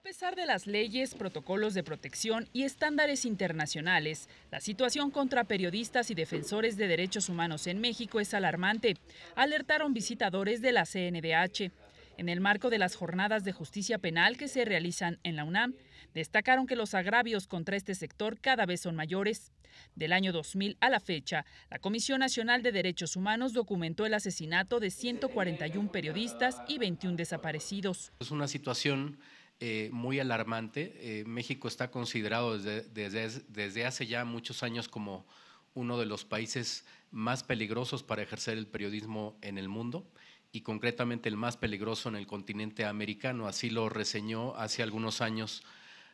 A pesar de las leyes, protocolos de protección y estándares internacionales, la situación contra periodistas y defensores de derechos humanos en México es alarmante, alertaron visitadores de la CNDH. En el marco de las jornadas de justicia penal que se realizan en la UNAM, destacaron que los agravios contra este sector cada vez son mayores. Del año 2000 a la fecha, la Comisión Nacional de Derechos Humanos documentó el asesinato de 141 periodistas y 21 desaparecidos. Es una situación eh, muy alarmante. Eh, México está considerado desde, desde, desde, hace ya muchos años como uno de los países más peligrosos para ejercer el periodismo en el mundo y concretamente el más peligroso en el continente americano. Así lo reseñó hace algunos años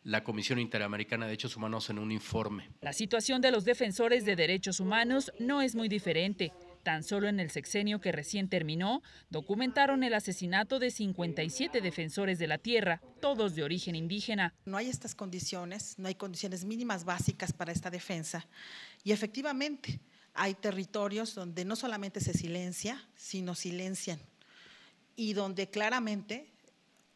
la Comisión Interamericana de Derechos Humanos en un informe. La situación de los defensores de derechos humanos no es muy diferente. Tan solo en el sexenio que recién terminó, documentaron el asesinato de 57 defensores de la tierra, todos de origen indígena. No hay estas condiciones, no hay condiciones mínimas básicas para esta defensa. Y efectivamente, hay territorios donde no solamente se silencia, sino silencian. Y donde claramente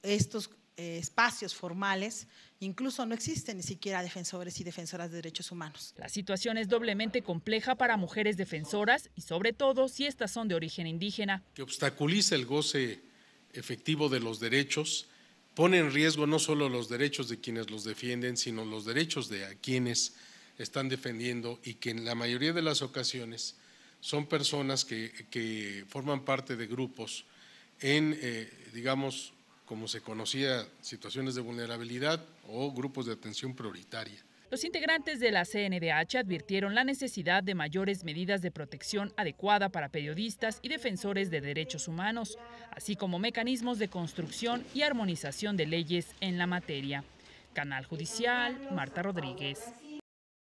estos eh, espacios formales, incluso no existen ni siquiera defensores y defensoras de derechos humanos. La situación es doblemente compleja para mujeres defensoras y sobre todo si estas son de origen indígena. Que obstaculiza el goce efectivo de los derechos, pone en riesgo no solo los derechos de quienes los defienden, sino los derechos de quienes están defendiendo y que en la mayoría de las ocasiones son personas que, forman parte de grupos en, eh, digamos, como se conocía, situaciones de vulnerabilidad o grupos de atención prioritaria. Los integrantes de la CNDH advirtieron la necesidad de mayores medidas de protección adecuada para periodistas y defensores de derechos humanos, así como mecanismos de construcción y armonización de leyes en la materia. Canal Judicial, Marta Rodríguez.